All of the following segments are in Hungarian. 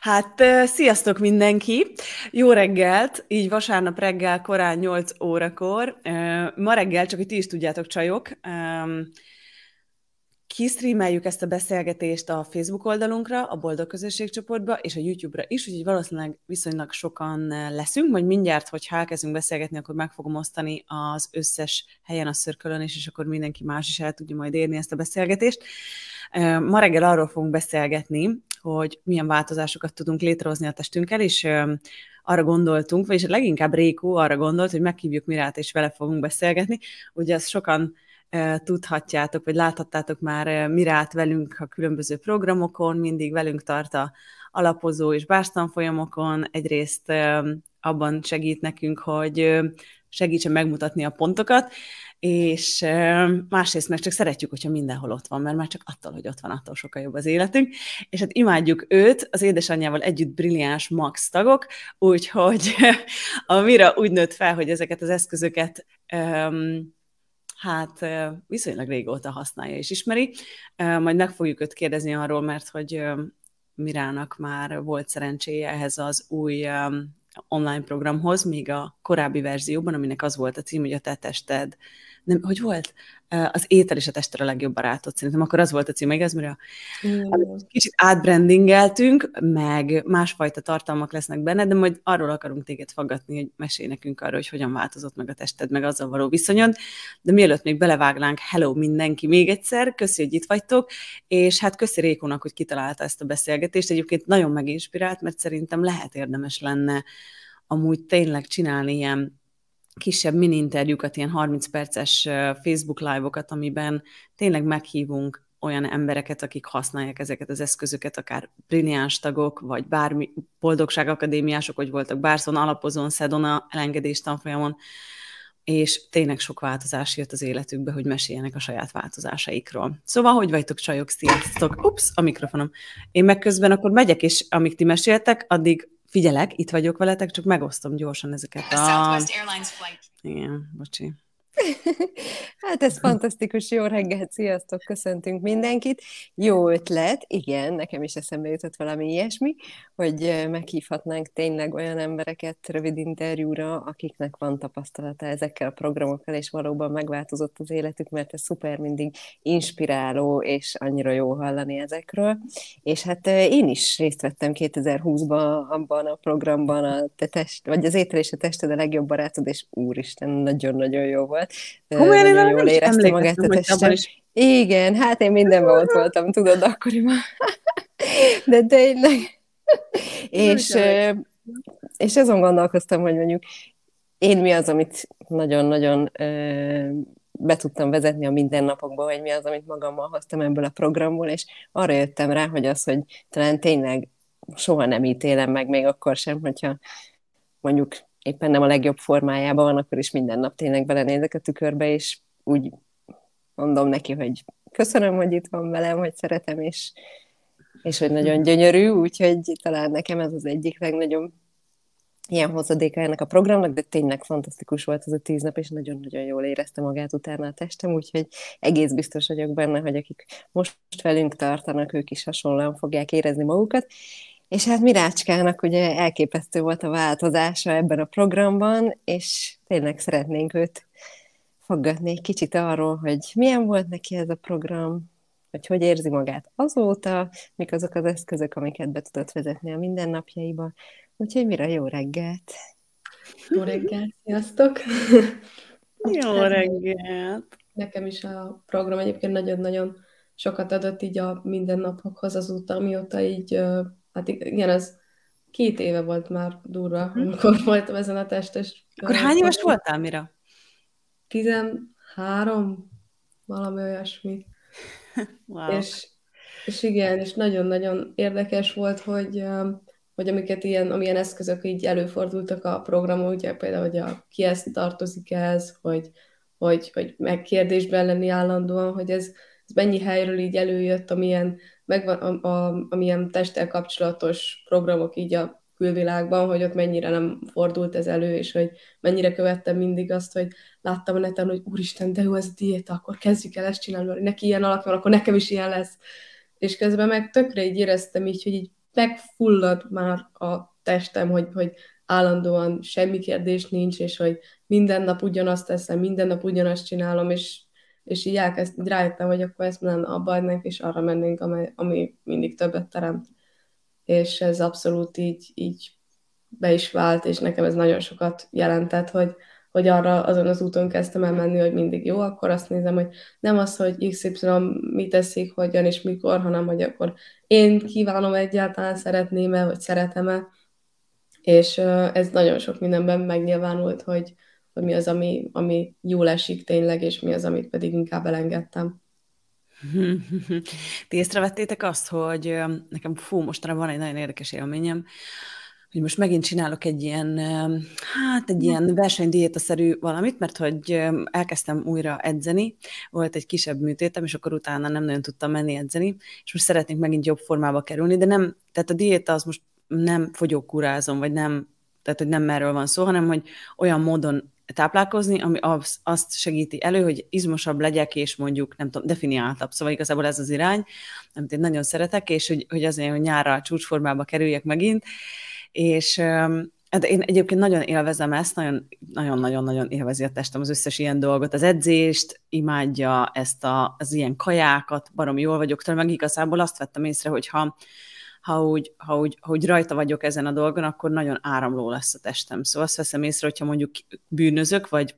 Hát sziasztok mindenki! Jó reggelt! Így vasárnap reggel korán 8 órakor. Ma reggel, csak hogy ti is tudjátok, csajok, kisztrímeljük ezt a beszélgetést a Facebook oldalunkra, a Boldog Közösség csoportba és a YouTube-ra is, úgyhogy valószínűleg viszonylag sokan eh, leszünk, majd mindjárt, hogyha elkezdünk beszélgetni, akkor meg fogom osztani az összes helyen a szörkölön is, és akkor mindenki más is el tudja majd érni ezt a beszélgetést. Eh, ma reggel arról fogunk beszélgetni, hogy milyen változásokat tudunk létrehozni a testünkkel, és eh, arra gondoltunk, vagyis leginkább Réku arra gondolt, hogy meghívjuk Mirát, és vele fogunk beszélgetni. Ugye az sokan tudhatjátok, vagy láthattátok már, mire állt velünk a különböző programokon, mindig velünk tart a alapozó és bárstanfolyamokon, egyrészt abban segít nekünk, hogy segítsen megmutatni a pontokat, és másrészt meg csak szeretjük, hogyha mindenhol ott van, mert már csak attól, hogy ott van, attól sokkal jobb az életünk, és hát imádjuk őt, az édesanyjával együtt brilliáns max tagok, úgyhogy a Mira úgy nőtt fel, hogy ezeket az eszközöket hát viszonylag régóta használja és ismeri. Majd meg fogjuk őt kérdezni arról, mert hogy Mirának már volt szerencséje ehhez az új online programhoz, még a korábbi verzióban, aminek az volt a cím, hogy a te tested nem, hogy volt? Az étel és a testre a legjobb barátod, szerintem akkor az volt a címe, igaz, Mira? Mm. Kicsit átbrandingeltünk, meg másfajta tartalmak lesznek benne, de majd arról akarunk téged faggatni, hogy mesélj nekünk arról, hogy hogyan változott meg a tested, meg azzal való viszonyod, de mielőtt még belevágnánk, hello mindenki még egyszer, köszi, hogy itt vagytok, és hát köszi Rékónak, hogy kitalálta ezt a beszélgetést, egyébként nagyon meginspirált, mert szerintem lehet érdemes lenne amúgy tényleg csinálni ilyen kisebb mini interjúkat, ilyen 30 perces Facebook live-okat, amiben tényleg meghívunk olyan embereket, akik használják ezeket az eszközöket, akár brilliáns tagok, vagy bármi akadémiások, hogy voltak Bárszon, Alapozón, Szedona, elengedés tanfolyamon, és tényleg sok változás jött az életükbe, hogy meséljenek a saját változásaikról. Szóval, hogy vagytok csajok, sziasztok! Ups, a mikrofonom. Én meg közben akkor megyek, és amíg ti meséltek, addig figyelek, itt vagyok veletek, csak megosztom gyorsan ezeket a... Igen, bocsi. hát ez fantasztikus, jó reggelt, sziasztok, köszöntünk mindenkit. Jó ötlet, igen, nekem is eszembe jutott valami ilyesmi, hogy meghívhatnánk tényleg olyan embereket rövid interjúra, akiknek van tapasztalata ezekkel a programokkal, és valóban megváltozott az életük, mert ez szuper mindig inspiráló, és annyira jó hallani ezekről. És hát én is részt vettem 2020-ban abban a programban, a te test, vagy az étel és a tested a legjobb barátod, és úristen, nagyon-nagyon jó volt. Komolyan én jól érezte magát a testem. Is. Igen, hát én mindenben ott voltam, tudod, akkoriban. De tényleg. És, és azon gondolkoztam, hogy mondjuk én mi az, amit nagyon-nagyon be tudtam vezetni a mindennapokba, hogy mi az, amit magammal hoztam ebből a programból, és arra jöttem rá, hogy az, hogy talán tényleg soha nem ítélem meg, még akkor sem, hogyha mondjuk éppen nem a legjobb formájában van, akkor is minden nap tényleg belenézek a tükörbe, és úgy mondom neki, hogy köszönöm, hogy itt van velem, hogy szeretem, és, és hogy nagyon gyönyörű, úgyhogy talán nekem ez az egyik legnagyobb ilyen hozadéka ennek a programnak, de tényleg fantasztikus volt az a tíz nap, és nagyon-nagyon jól érezte magát utána a testem, úgyhogy egész biztos vagyok benne, hogy akik most velünk tartanak, ők is hasonlóan fogják érezni magukat, és hát Mirácskának ugye elképesztő volt a változása ebben a programban, és tényleg szeretnénk őt foggatni egy kicsit arról, hogy milyen volt neki ez a program, hogy hogy érzi magát azóta, mik azok az eszközök, amiket be tudott vezetni a mindennapjaiba. Úgyhogy mire jó reggelt! Jó reggelt, sziasztok! Jó hát, reggelt! Nekem is a program egyébként nagyon-nagyon sokat adott így a mindennapokhoz azóta, mióta így Hát igen, az két éve volt már durva, mhm. amikor voltam ezen a testes. Akkor hány éves voltál, Mira? 13, valami olyasmi. wow. És, és igen, és nagyon-nagyon érdekes volt, hogy um, hogy amiket ilyen, amilyen eszközök így előfordultak a programon, ugye például, hogy a ezt tartozik ez, hogy, hogy, hogy megkérdésben lenni állandóan, hogy ez, ez mennyi helyről így előjött, amilyen megvan a, a, a milyen testtel kapcsolatos programok így a külvilágban, hogy ott mennyire nem fordult ez elő, és hogy mennyire követtem mindig azt, hogy láttam a neten, hogy úristen, de jó ez a diéta, akkor kezdjük el ezt csinálni, mert neki ilyen alak van, akkor nekem is ilyen lesz. És közben meg tökre így éreztem így, hogy így megfullad már a testem, hogy, hogy állandóan semmi kérdés nincs, és hogy minden nap ugyanazt teszem, minden nap ugyanazt csinálom, és és így, elkezd, így rájöttem, hogy akkor ezt nem abba adnánk, és arra mennénk, ami, ami mindig többet teremt. És ez abszolút így, így be is vált, és nekem ez nagyon sokat jelentett, hogy, hogy arra azon az úton kezdtem el menni, hogy mindig jó, akkor azt nézem, hogy nem az, hogy XY mit teszik, hogyan és mikor, hanem hogy akkor én kívánom egyáltalán, szeretném-e, vagy szeretem-e, és ez nagyon sok mindenben megnyilvánult, hogy, hogy mi az, ami, ami jól esik tényleg, és mi az, amit pedig inkább elengedtem. Ti észrevettétek azt, hogy nekem fú, mostanában van egy nagyon érdekes élményem, hogy most megint csinálok egy ilyen, hát egy ilyen versenydiétaszerű valamit, mert hogy elkezdtem újra edzeni, volt egy kisebb műtétem, és akkor utána nem nagyon tudtam menni edzeni, és most szeretnék megint jobb formába kerülni, de nem, tehát a diéta az most nem fogyókúrázom, vagy nem, tehát hogy nem erről van szó, hanem hogy olyan módon táplálkozni, ami az, azt segíti elő, hogy izmosabb legyek, és mondjuk, nem tudom, definiáltabb. Szóval igazából ez az irány, amit én nagyon szeretek, és hogy, hogy azért, hogy nyárra a csúcsformába kerüljek megint, és Hát én egyébként nagyon élvezem ezt, nagyon-nagyon-nagyon élvezi a testem az összes ilyen dolgot, az edzést, imádja ezt a, az ilyen kajákat, barom jól vagyok tőle, meg igazából azt vettem észre, hogy ha ha úgy, ha úgy, ha úgy rajta vagyok ezen a dolgon, akkor nagyon áramló lesz a testem. Szóval azt veszem észre, hogyha mondjuk bűnözök, vagy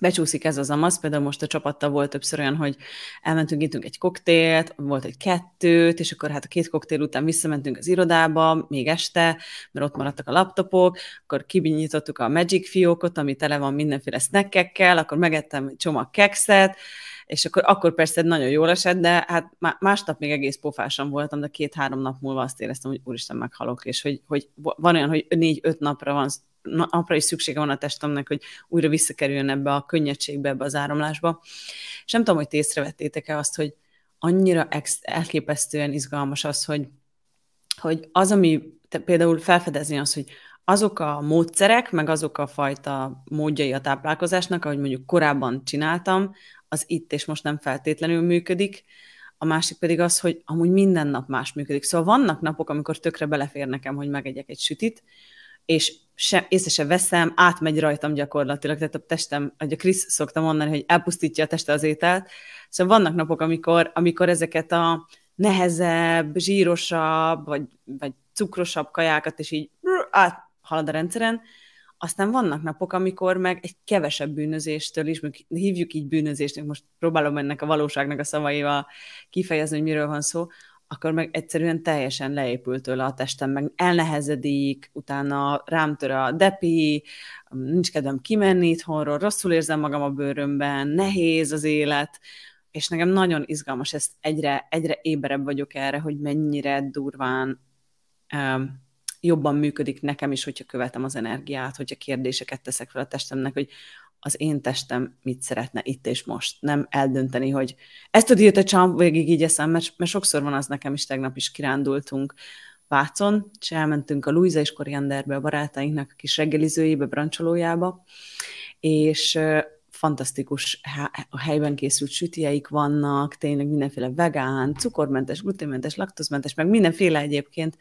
becsúszik ez az amaz, például most a csapattal volt többször olyan, hogy elmentünk, intünk egy koktélt, volt egy kettőt, és akkor hát a két koktél után visszamentünk az irodába, még este, mert ott maradtak a laptopok, akkor kibinyitottuk a Magic fiókot, ami tele van mindenféle snackekkel, akkor megettem egy csomag kekszet, és akkor, akkor persze nagyon jól esett, de hát másnap még egész pofásan voltam, de két-három nap múlva azt éreztem, hogy úristen, meghalok, és hogy, hogy van olyan, hogy négy-öt napra van napra is szüksége van a testemnek, hogy újra visszakerüljön ebbe a könnyedségbe, ebbe az áramlásba. És nem tudom, hogy észrevettétek-e azt, hogy annyira elképesztően izgalmas az, hogy, hogy az, ami te például felfedezni az, hogy azok a módszerek, meg azok a fajta módjai a táplálkozásnak, ahogy mondjuk korábban csináltam, az itt és most nem feltétlenül működik, a másik pedig az, hogy amúgy minden nap más működik. Szóval vannak napok, amikor tökre belefér nekem, hogy megegyek egy sütit, és se, észre se veszem, átmegy rajtam gyakorlatilag, tehát a testem, hogy a Krisz szokta mondani, hogy elpusztítja a teste az ételt, szóval vannak napok, amikor, amikor ezeket a nehezebb, zsírosabb, vagy, vagy cukrosabb kajákat, és így brr, áthalad a rendszeren, aztán vannak napok, amikor meg egy kevesebb bűnözéstől is, hívjuk így bűnözésnek, most próbálom ennek a valóságnak a szavaival kifejezni, hogy miről van szó, akkor meg egyszerűen teljesen leépült tőle a testem, meg elnehezedik, utána rám tör a depi, nincs kedvem kimenni itthonról, rosszul érzem magam a bőrömben, nehéz az élet, és nekem nagyon izgalmas, ezt egyre, egyre éberebb vagyok erre, hogy mennyire durván um, jobban működik nekem is, hogyha követem az energiát, hogyha kérdéseket teszek fel a testemnek, hogy az én testem mit szeretne itt és most. Nem eldönteni, hogy ezt a diétacsám végig így eszem, mert, mert sokszor van az nekem is, tegnap is kirándultunk Vácon, és elmentünk a Luisa és Korianderbe, a barátainknak a kis reggelizőjébe, brancsolójába, és fantasztikus a helyben készült sütieik vannak, tényleg mindenféle vegán, cukormentes, gluténmentes, laktózmentes, meg mindenféle egyébként,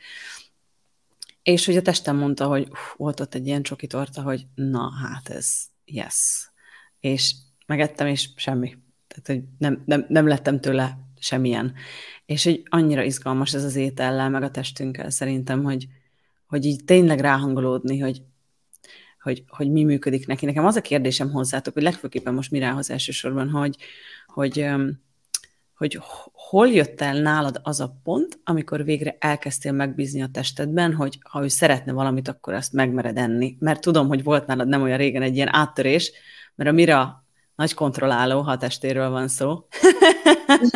és hogy a testem mondta, hogy uf, volt ott egy ilyen csoki torta, hogy na, hát ez yes. És megettem, és semmi. Tehát, hogy nem, nem, nem lettem tőle semmilyen. És hogy annyira izgalmas ez az étellel, meg a testünkkel szerintem, hogy, hogy így tényleg ráhangolódni, hogy, hogy, hogy mi működik neki. Nekem az a kérdésem hozzátok, hogy legfőképpen most mi rához elsősorban, hogy, hogy hogy hol jött el nálad az a pont, amikor végre elkezdtél megbízni a testedben, hogy ha ő szeretne valamit, akkor ezt megmered enni. Mert tudom, hogy volt nálad nem olyan régen egy ilyen áttörés, mert a mira nagy kontrolláló, ha a testéről van szó.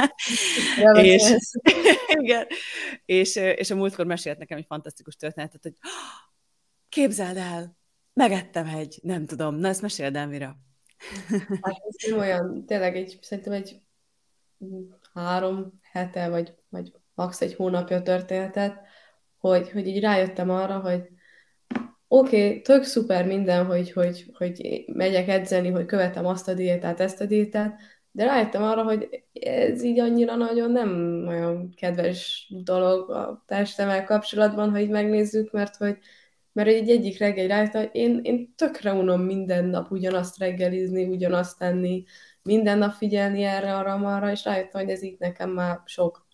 és, igen, és, és a múltkor mesélt nekem egy fantasztikus történetet, hogy ah, képzeld el, megettem egy, nem tudom, na ezt meséld el, mira. hát ez olyan, tényleg egy, szerintem egy három hete, vagy, vagy max. egy hónapja történetet, hogy, hogy így rájöttem arra, hogy oké, okay, tök szuper minden, hogy, hogy, hogy megyek edzeni, hogy követem azt a diétát, ezt a diétát, de rájöttem arra, hogy ez így annyira nagyon nem olyan kedves dolog a testemmel kapcsolatban, ha így megnézzük, mert hogy mert így egyik reggel rájöttem, hogy én, én tökre unom minden nap ugyanazt reggelizni, ugyanazt tenni, minden nap figyelni erre, arra, arra, és rájöttem, hogy ez így nekem már sok.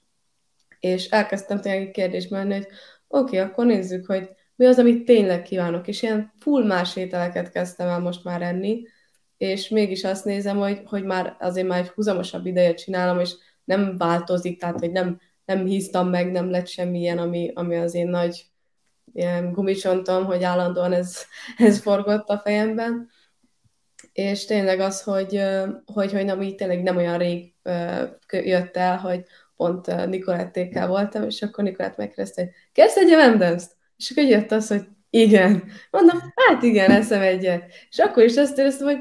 És elkezdtem tényleg egy kérdést menni, hogy oké, okay, akkor nézzük, hogy mi az, amit tényleg kívánok, és ilyen full más ételeket kezdtem el most már enni, és mégis azt nézem, hogy, hogy már azért már egy húzamosabb ideje csinálom, és nem változik, tehát hogy nem, nem híztam meg, nem lett semmilyen, ami, ami az én nagy ilyen gumicsontom, hogy állandóan ez, ez forgott a fejemben, és tényleg az, hogy, hogy, hogy nem, így tényleg nem olyan rég jött el, hogy pont Nikolettékkel voltam, és akkor Nikolett megkérdezte, hogy kérsz egy Evendance-t? És akkor jött az, hogy igen. Mondom, hát igen, eszem egyet. És akkor is azt éreztem, hogy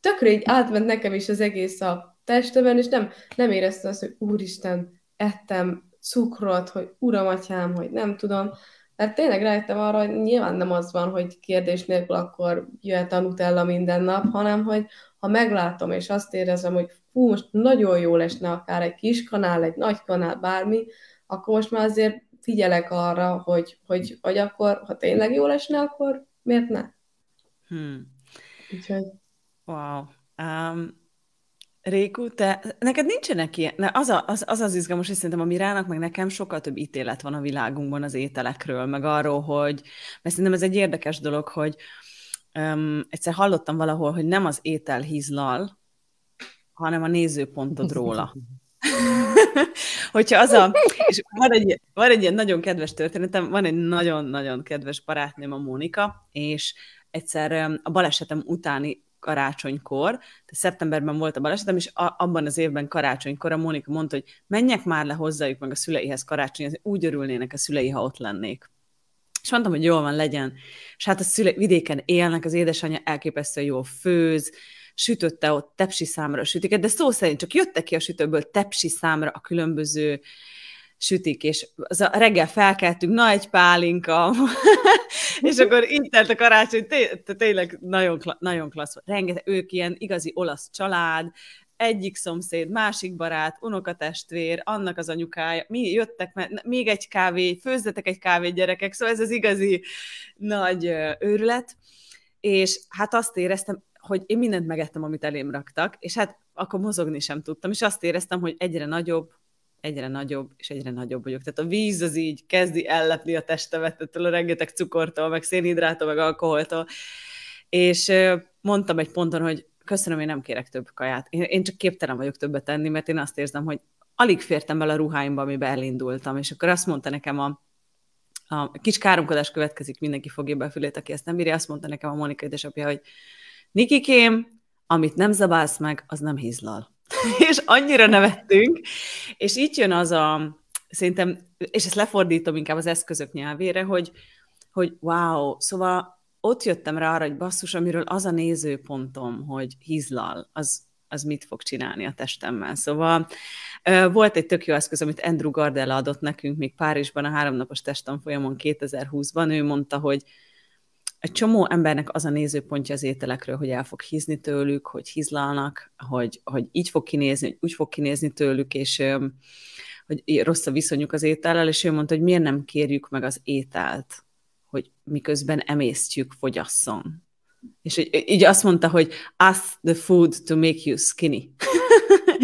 tökre így átment nekem is az egész a testemben, és nem, nem éreztem azt, hogy úristen, ettem cukrot, hogy uram hogy nem tudom, mert tényleg rájöttem arra, hogy nyilván nem az van, hogy kérdés nélkül akkor jöhet a Nutella minden nap, hanem hogy ha meglátom és azt érezem, hogy fú, most nagyon jó lesne akár egy kis kanál, egy nagy kanál, bármi, akkor most már azért figyelek arra, hogy, hogy, hogy akkor, ha tényleg jó lesne, akkor miért ne? Hmm. Úgyhogy... Wow. Um, Réku, te, neked nincsenek ilyen, ne, az, a, az, az az izgalmas, hogy szerintem a Mirának, meg nekem sokkal több ítélet van a világunkban az ételekről, meg arról, hogy, mert szerintem ez egy érdekes dolog, hogy um, egyszer hallottam valahol, hogy nem az étel hízlal, hanem a nézőpontod róla. Hogyha az a, és van egy, van egy ilyen nagyon kedves történetem, van egy nagyon-nagyon kedves barátnőm, a Mónika, és egyszer a balesetem utáni karácsonykor, tehát szeptemberben volt a balesetem, és a, abban az évben karácsonykor a Mónika mondta, hogy menjek már le hozzájuk meg a szüleihez az úgy örülnének a szülei, ha ott lennék. És mondtam, hogy jól van, legyen. És hát a szüle vidéken élnek, az édesanyja elképesztően jól főz, sütötte ott tepsi számra a sütiket, de szó szerint csak jöttek ki a sütőből tepsi számra a különböző sütik, és az a reggel felkeltünk, na egy pálinka, és akkor itt telt a karácsony, té- tényleg nagyon, kla- nagyon klassz volt. Rengeteg, ők ilyen igazi olasz család, egyik szomszéd, másik barát, unokatestvér, annak az anyukája, mi jöttek, mert még egy kávé, főzzetek egy kávé gyerekek, szóval ez az igazi nagy őrület, és hát azt éreztem, hogy én mindent megettem, amit elém raktak, és hát akkor mozogni sem tudtam, és azt éreztem, hogy egyre nagyobb, egyre nagyobb, és egyre nagyobb vagyok. Tehát a víz az így kezdi ellepni a testemet ettől a rengeteg cukortól, meg szénhidrától, meg alkoholtól. És mondtam egy ponton, hogy köszönöm, én nem kérek több kaját. Én, csak képtelen vagyok többet tenni, mert én azt érzem, hogy alig fértem el a ruháimba, amiben elindultam. És akkor azt mondta nekem a, a kis káromkodás következik, mindenki fogja be a fülét, aki ezt nem bírja, azt mondta nekem a Monika édesapja, hogy Nikikém, amit nem zabálsz meg, az nem hízlal. és annyira nevettünk, és itt jön az a, szerintem, és ezt lefordítom inkább az eszközök nyelvére, hogy, hogy wow, szóval ott jöttem rá arra, hogy basszus, amiről az a nézőpontom, hogy hizlal, az, az mit fog csinálni a testemmel. Szóval volt egy tök jó eszköz, amit Andrew Gardella adott nekünk még Párizsban a háromnapos testan folyamon 2020-ban, ő mondta, hogy egy csomó embernek az a nézőpontja az ételekről, hogy el fog hízni tőlük, hogy hízlalnak, hogy, hogy így fog kinézni, hogy úgy fog kinézni tőlük, és hogy rossz a viszonyuk az étellel, és ő mondta, hogy miért nem kérjük meg az ételt, hogy miközben emésztjük, fogyasszon. És így azt mondta, hogy ask the food to make you skinny.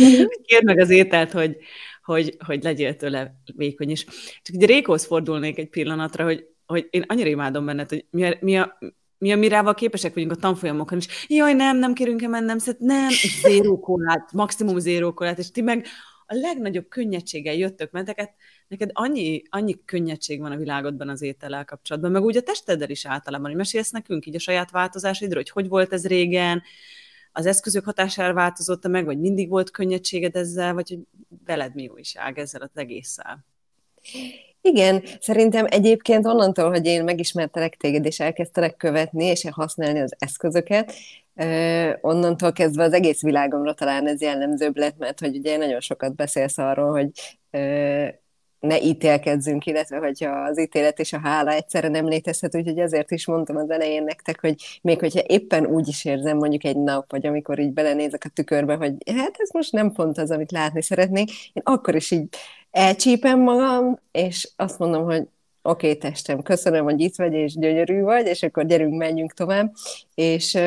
Mm-hmm. Kérd meg az ételt, hogy, hogy, hogy legyél tőle vékony is. Csak egy Rékóhoz fordulnék egy pillanatra, hogy hogy én annyira imádom benned, hogy mi a, mi a mi a mirával képesek vagyunk a tanfolyamokon, és jaj, nem, nem kérünk -e mennem, szóval nem, zéró korlát, maximum zéró korlát, és ti meg a legnagyobb könnyedséggel jöttök, mert neked, neked annyi, annyi könnyedség van a világodban az étellel kapcsolatban, meg úgy a testeddel is általában, hogy mesélsz nekünk így a saját változásaidról, hogy hogy volt ez régen, az eszközök hatására változott -e meg, vagy mindig volt könnyedséged ezzel, vagy hogy veled mi újság ezzel az egésszel? Igen, szerintem egyébként onnantól, hogy én megismertelek téged, és elkezdtelek követni, és használni az eszközöket, onnantól kezdve az egész világomra talán ez jellemzőbb lett, mert hogy ugye nagyon sokat beszélsz arról, hogy ne ítélkedzünk, illetve hogyha az ítélet és a hála egyszerre nem létezhet, úgyhogy azért is mondtam az elején nektek, hogy még hogyha éppen úgy is érzem mondjuk egy nap, vagy amikor így belenézek a tükörbe, hogy hát ez most nem pont az, amit látni szeretnék, én akkor is így elcsípem magam, és azt mondom, hogy oké, okay, testem, köszönöm, hogy itt vagy, és gyönyörű vagy, és akkor gyerünk, menjünk tovább. És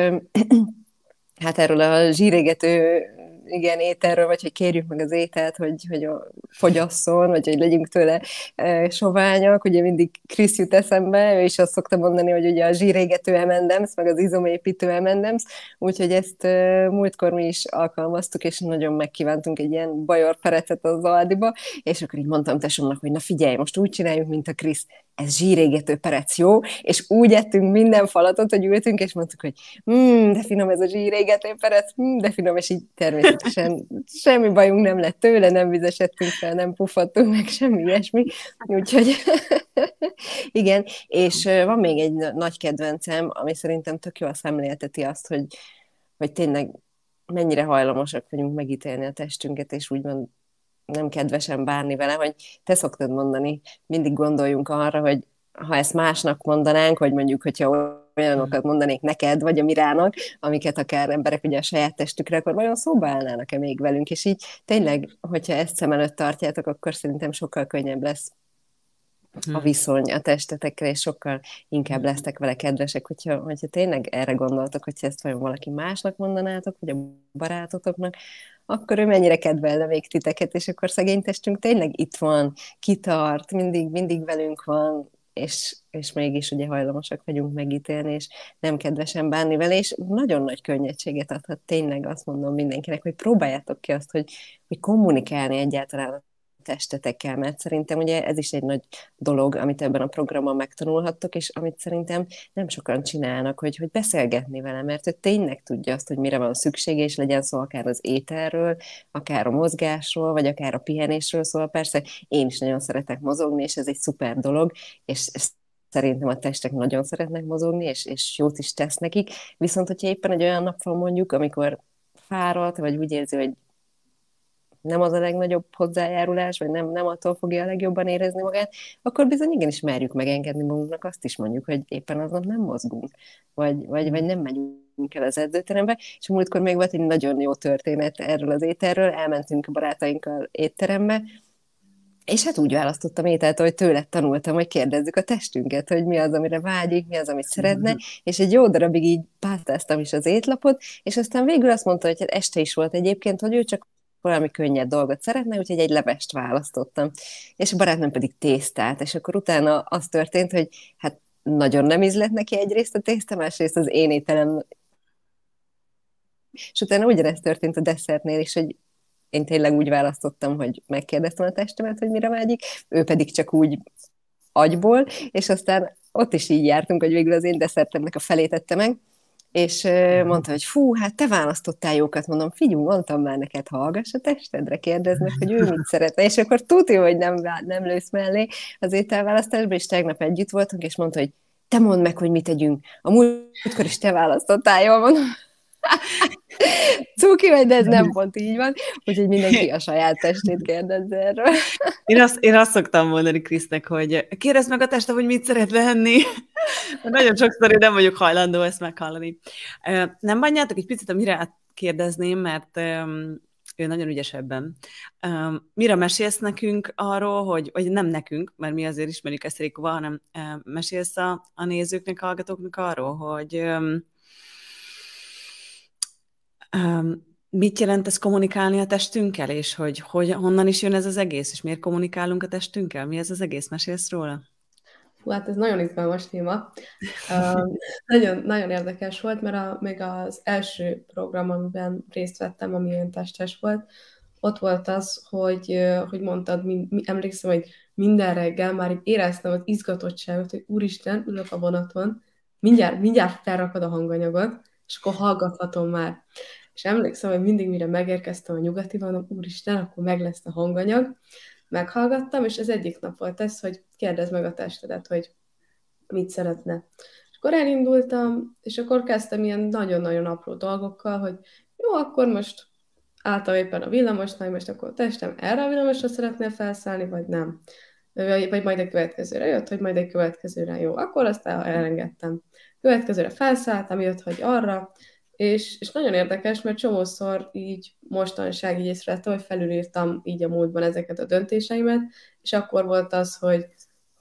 hát erről a zsírégető igen, ételről, vagy hogy kérjük meg az ételt, hogy, hogy a fogyasszon, vagy hogy legyünk tőle e, soványak. Ugye mindig Krisz jut eszembe, ő is azt szokta mondani, hogy ugye a zsírégető emendems, meg az izomépítő emendems, úgyhogy ezt e, múltkor mi is alkalmaztuk, és nagyon megkívántunk egy ilyen bajor perecet az Aldiba, és akkor így mondtam tesómnak, hogy na figyelj, most úgy csináljuk, mint a Krisz ez zsírégető perec, jó? És úgy ettünk minden falatot, hogy ültünk, és mondtuk, hogy mmm, de finom ez a zsírégető perec, mmm, de finom, és így természetesen semmi bajunk nem lett tőle, nem vizesettünk fel, nem puffadtunk meg, semmi ilyesmi. Úgyhogy igen, és van még egy nagy kedvencem, ami szerintem tök jól szemlélteti azt, hogy, hogy tényleg mennyire hajlamosak vagyunk megítélni a testünket, és úgymond nem kedvesen bánni vele, hogy te szoktad mondani, mindig gondoljunk arra, hogy ha ezt másnak mondanánk, hogy mondjuk, hogyha olyanokat mondanék neked, vagy a Mirának, amiket akár emberek ugye a saját testükre, akkor vajon szóba állnának-e még velünk, és így tényleg, hogyha ezt szem előtt tartjátok, akkor szerintem sokkal könnyebb lesz a hm. viszony a testetekre, és sokkal inkább lesztek vele kedvesek, hogyha, hogyha tényleg erre gondoltok, hogyha ezt vajon valaki másnak mondanátok, vagy a barátotoknak, akkor ő mennyire kedvelne még titeket, és akkor szegény testünk tényleg itt van, kitart, mindig, mindig velünk van, és, és mégis ugye hajlamosak vagyunk megítélni, és nem kedvesen bánni vele, és nagyon nagy könnyedséget adhat tényleg, azt mondom mindenkinek, hogy próbáljátok ki azt, hogy, hogy kommunikálni egyáltalán testetekkel, mert szerintem ugye ez is egy nagy dolog, amit ebben a programban megtanulhattok, és amit szerintem nem sokan csinálnak, hogy, hogy beszélgetni vele, mert ő tényleg tudja azt, hogy mire van szüksége, és legyen szó akár az ételről, akár a mozgásról, vagy akár a pihenésről, szóval persze én is nagyon szeretek mozogni, és ez egy szuper dolog, és szerintem a testek nagyon szeretnek mozogni, és, és jót is tesz nekik, viszont hogyha éppen egy olyan nap van mondjuk, amikor fáradt, vagy úgy érzi, hogy nem az a legnagyobb hozzájárulás, vagy nem, nem attól fogja a legjobban érezni magát, akkor bizony igenis merjük megengedni magunknak azt is mondjuk, hogy éppen aznap nem mozgunk, vagy, vagy, vagy nem megyünk el az edzőterembe, és múltkor még volt egy nagyon jó történet erről az ételről, elmentünk a barátainkkal étterembe, és hát úgy választottam ételt, hogy tőle tanultam, hogy kérdezzük a testünket, hogy mi az, amire vágyik, mi az, amit szeretne, mhm. és egy jó darabig így pártáztam is az étlapot, és aztán végül azt mondta, hogy hát este is volt egyébként, hogy ő csak valami könnyed dolgot szeretne, úgyhogy egy levest választottam. És a barátnőm pedig tésztát, és akkor utána az történt, hogy hát nagyon nem ízlett neki egyrészt a tészta, másrészt az én ételem. És utána ugyanezt történt a desszertnél is, hogy én tényleg úgy választottam, hogy megkérdeztem a testemet, hogy mire vágyik, ő pedig csak úgy agyból, és aztán ott is így jártunk, hogy végül az én desszertemnek a felét tette meg, és mhm. mondta, hogy fú, hát te választottál jókat, mondom, figyú, mondtam már neked, hallgass a testedre, kérdezd meg, hogy ő mit szeretne, és akkor tudja, hogy nem, nem lősz mellé az ételválasztásba, és tegnap együtt voltunk, és mondta, hogy te mondd meg, hogy mit tegyünk. A múltkor is te választottál, jól mondom. Cuki vagy, de ez nem pont így van, úgyhogy mindenki a saját testét kérdezze erről. Én azt, én azt szoktam mondani Krisznek, hogy kérdezd meg a testem, hogy mit szeret lenni. Nagyon sokszor én nem vagyok hajlandó ezt meghallani. Nem bánjátok egy picit, amire kérdezném, mert ő nagyon ügyes ebben. Mira mesélsz nekünk arról, hogy, vagy nem nekünk, mert mi azért ismerjük ezt Rikova, hanem mesélsz a, a nézőknek, hallgatóknak arról, hogy mit jelent ez kommunikálni a testünkkel, és hogy, hogy honnan is jön ez az egész, és miért kommunikálunk a testünkkel? Mi ez az egész? Mesélsz róla? Hú, hát ez nagyon izgalmas téma. Uh, nagyon, nagyon érdekes volt, mert a, még az első program, amiben részt vettem, ami ilyen testes volt, ott volt az, hogy, hogy mondtad, mi, emlékszem, hogy minden reggel már így éreztem az izgatottságot, hogy úristen, ülök a vonaton, mindjárt, mindjárt felrakod a hanganyagot, és akkor hallgathatom már. És emlékszem, hogy mindig, mire megérkeztem a nyugati vanom, úristen, akkor meg lesz a hanganyag. Meghallgattam, és ez egyik nap volt ez, hogy kérdezd meg a testedet, hogy mit szeretne. És akkor elindultam, és akkor kezdtem ilyen nagyon-nagyon apró dolgokkal, hogy jó, akkor most álltam éppen a villamosnál, most akkor testem erre a villamosra szeretnél felszállni, vagy nem. Vagy majd egy következőre jött, hogy majd egy következőre jó. Akkor aztán elengedtem következőre felszálltam, jött, hogy arra, és, és nagyon érdekes, mert csomószor így mostanság így észrevettem, hogy felülírtam így a múltban ezeket a döntéseimet, és akkor volt az, hogy,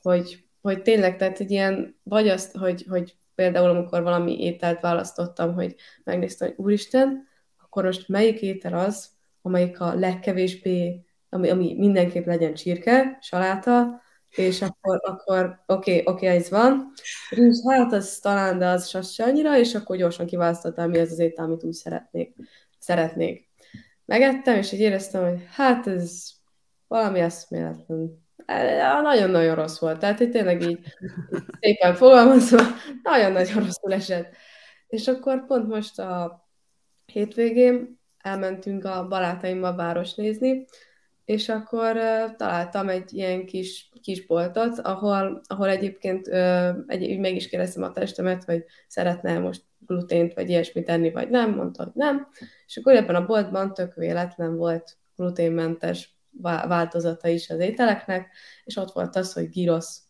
hogy, hogy tényleg, tehát egy ilyen, vagy azt, hogy, hogy például amikor valami ételt választottam, hogy megnéztem, hogy úristen, akkor most melyik étel az, amelyik a legkevésbé, ami, ami mindenképp legyen csirke, saláta, és akkor, akkor oké, okay, oké, okay, ez van. Rizs, hát az talán, de az se annyira, és akkor gyorsan kiválasztottam, mi az az étel, amit úgy szeretnék. szeretnék. Megettem, és így éreztem, hogy hát ez valami eszméletlen. Eh, nagyon-nagyon rossz volt. Tehát itt tényleg így, így szépen fogalmazva, nagyon-nagyon rosszul esett. És akkor pont most a hétvégén elmentünk a barátaimmal város nézni, és akkor találtam egy ilyen kis, kis boltot, ahol, ahol egyébként egy, meg is kérdeztem a testemet, hogy szeretne most glutént vagy ilyesmit enni, vagy nem, mondta, hogy nem, és akkor ebben a boltban tök véletlen volt gluténmentes változata is az ételeknek, és ott volt az, hogy girosz.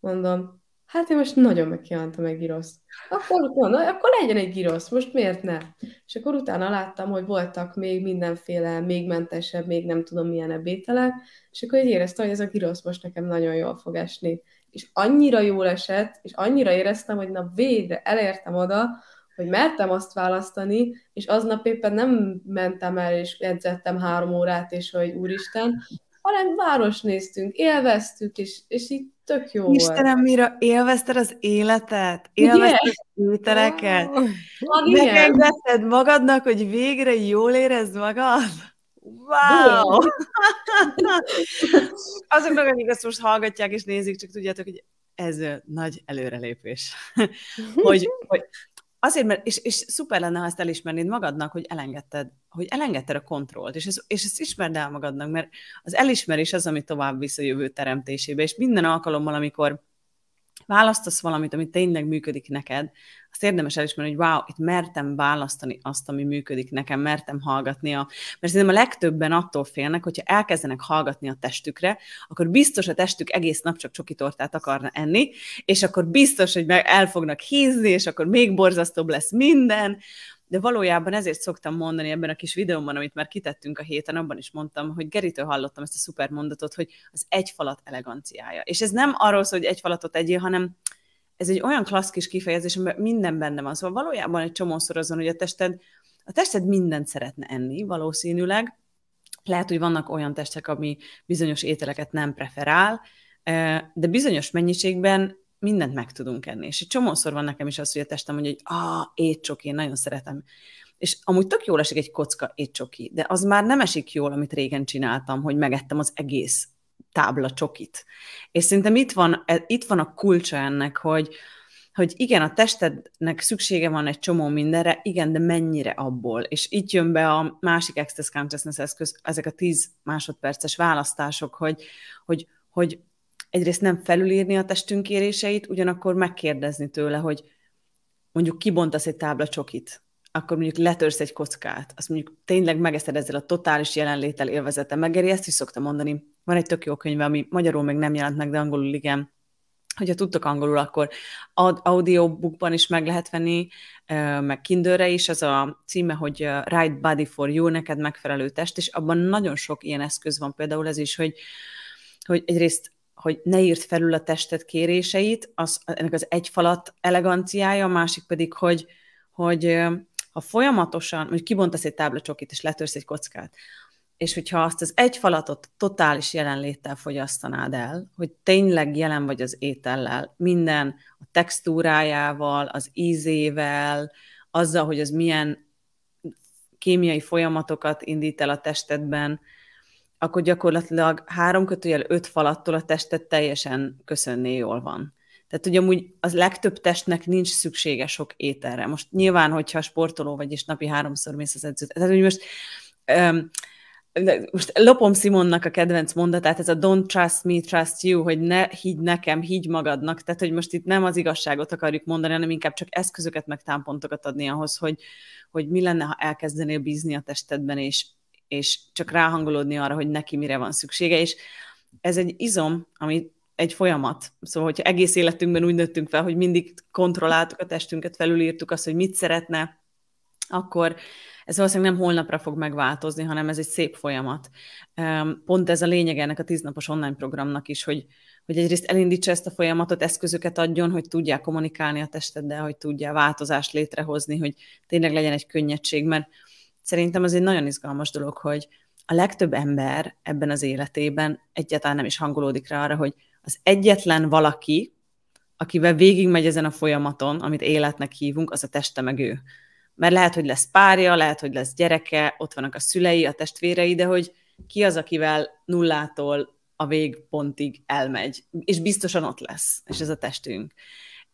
Mondom, hát én most nagyon megkívántam egy giroszt. Akkor, na, akkor legyen egy girosz, most miért ne? És akkor utána láttam, hogy voltak még mindenféle, még mentesebb, még nem tudom milyen ebételek, és akkor így éreztem, hogy ez a girosz most nekem nagyon jól fog esni. És annyira jól esett, és annyira éreztem, hogy na végre elértem oda, hogy mertem azt választani, és aznap éppen nem mentem el, és edzettem három órát, és hogy úristen, hanem város néztünk, élveztük, és, és így tök jó Istenem, volt. mire élvezted az életet, élvezted Ugye? az ételeket. Oh, Megengedted magadnak, hogy végre jól érezd magad? Wow! Azoknak, akik ezt most hallgatják és nézik, csak tudjátok, hogy ez nagy előrelépés. hogy, hogy Azért, mert, és, és szuper lenne, ha ezt elismernéd magadnak, hogy elengedted, hogy elengedted a kontrollt, és, ez, és ezt ismerd el magadnak, mert az elismerés az, ami tovább visz a jövő teremtésébe, és minden alkalommal, amikor választasz valamit, ami tényleg működik neked, azt érdemes elismerni, hogy wow, itt mertem választani azt, ami működik nekem, mertem hallgatni a... Mert szerintem a legtöbben attól félnek, hogyha elkezdenek hallgatni a testükre, akkor biztos a testük egész nap csak csokitortát akarna enni, és akkor biztos, hogy meg el fognak hízni, és akkor még borzasztóbb lesz minden, de valójában ezért szoktam mondani ebben a kis videómban, amit már kitettünk a héten, abban is mondtam, hogy Geritől hallottam ezt a szuper mondatot, hogy az egyfalat eleganciája. És ez nem arról szól, hogy egyfalatot egyél, hanem ez egy olyan klassz kis kifejezés, amiben minden benne van. Szóval valójában egy csomószor azon, hogy a tested, a tested mindent szeretne enni, valószínűleg. Lehet, hogy vannak olyan testek, ami bizonyos ételeket nem preferál, de bizonyos mennyiségben mindent meg tudunk enni. És egy csomószor van nekem is az, hogy a testem mondja, hogy ah, étcsoki, én nagyon szeretem. És amúgy tök jól esik egy kocka étcsoki, de az már nem esik jól, amit régen csináltam, hogy megettem az egész tábla csokit. És szerintem itt van, e, itt van a kulcsa ennek, hogy, hogy igen, a testednek szüksége van egy csomó mindenre, igen, de mennyire abból. És itt jön be a másik Excess Consciousness eszköz, ezek a 10 másodperces választások, hogy, hogy, hogy egyrészt nem felülírni a testünk kéréseit, ugyanakkor megkérdezni tőle, hogy mondjuk kibontasz egy tábla csokit, akkor mondjuk letörsz egy kockát, azt mondjuk tényleg megeszed ezzel a totális jelenlétel élvezete megeri, ezt is szoktam mondani. Van egy tök jó könyve, ami magyarul még nem jelent meg, de angolul igen. Hogyha tudtok angolul, akkor audiobookban is meg lehet venni, meg kindőre is, az a címe, hogy Right Body for You, neked megfelelő test, és abban nagyon sok ilyen eszköz van, például ez is, hogy, hogy egyrészt hogy ne írt felül a tested kéréseit, az, ennek az egy falat eleganciája, a másik pedig, hogy, hogy ha folyamatosan, hogy kibontasz egy táblacsokit, és letörsz egy kockát, és hogyha azt az egy falatot totális jelenléttel fogyasztanád el, hogy tényleg jelen vagy az étellel, minden a textúrájával, az ízével, azzal, hogy az milyen kémiai folyamatokat indít el a testedben, akkor gyakorlatilag három kötőjel öt falattól a testet teljesen köszönné jól van. Tehát ugye amúgy az legtöbb testnek nincs szüksége sok ételre. Most nyilván, hogyha sportoló vagy, és napi háromszor mész az edzőt. Tehát, hogy most, um, most lopom Simonnak a kedvenc mondatát, ez a don't trust me, trust you, hogy ne higgy nekem, higgy magadnak. Tehát, hogy most itt nem az igazságot akarjuk mondani, hanem inkább csak eszközöket meg támpontokat adni ahhoz, hogy, hogy mi lenne, ha elkezdenél bízni a testedben, és és csak ráhangolódni arra, hogy neki mire van szüksége, és ez egy izom, ami egy folyamat. Szóval, hogyha egész életünkben úgy nőttünk fel, hogy mindig kontrolláltuk a testünket, felülírtuk azt, hogy mit szeretne, akkor ez valószínűleg nem holnapra fog megváltozni, hanem ez egy szép folyamat. Pont ez a lényeg ennek a tíznapos online programnak is, hogy, hogy egyrészt elindítsa ezt a folyamatot, eszközöket adjon, hogy tudják kommunikálni a testeddel, hogy tudja változást létrehozni, hogy tényleg legyen egy könnyedség, mert szerintem az egy nagyon izgalmas dolog, hogy a legtöbb ember ebben az életében egyáltalán nem is hangolódik rá arra, hogy az egyetlen valaki, akivel végigmegy ezen a folyamaton, amit életnek hívunk, az a teste meg ő. Mert lehet, hogy lesz párja, lehet, hogy lesz gyereke, ott vannak a szülei, a testvérei, de hogy ki az, akivel nullától a végpontig elmegy, és biztosan ott lesz, és ez a testünk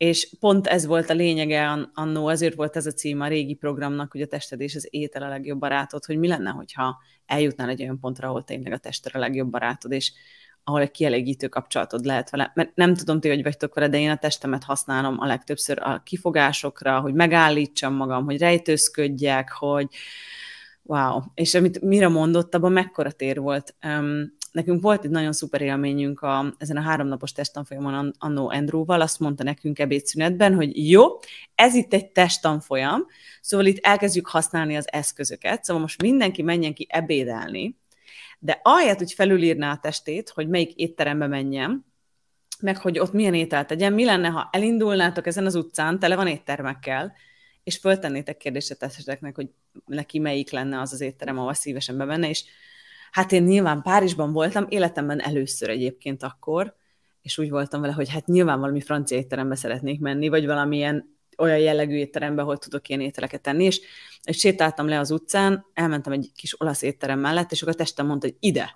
és pont ez volt a lényege annó, ezért volt ez a cím a régi programnak, hogy a tested és az étel a legjobb barátod, hogy mi lenne, hogyha eljutnál egy olyan pontra, ahol tényleg a tested a legjobb barátod, és ahol egy kielégítő kapcsolatod lehet vele. Mert nem tudom ti, hogy vagytok vele, de én a testemet használom a legtöbbször a kifogásokra, hogy megállítsam magam, hogy rejtőzködjek, hogy wow. És amit mire mondott, abban mekkora tér volt. Um, nekünk volt egy nagyon szuper élményünk a, ezen a háromnapos testtanfolyamon Annó Andrewval, azt mondta nekünk ebédszünetben, hogy jó, ez itt egy testtanfolyam, szóval itt elkezdjük használni az eszközöket, szóval most mindenki menjen ki ebédelni, de ahelyett, hogy felülírná a testét, hogy melyik étterembe menjen, meg hogy ott milyen ételt tegyen, mi lenne, ha elindulnátok ezen az utcán, tele van éttermekkel, és föltennétek kérdést a testeteknek, hogy neki melyik lenne az az étterem, ahol szívesen bemenne, és Hát én nyilván Párizsban voltam, életemben először egyébként akkor, és úgy voltam vele, hogy hát nyilván valami francia étterembe szeretnék menni, vagy valamilyen olyan jellegű étterembe, ahol tudok ilyen ételeket tenni, és, és sétáltam le az utcán, elmentem egy kis olasz étterem mellett, és akkor a testem mondta, hogy ide.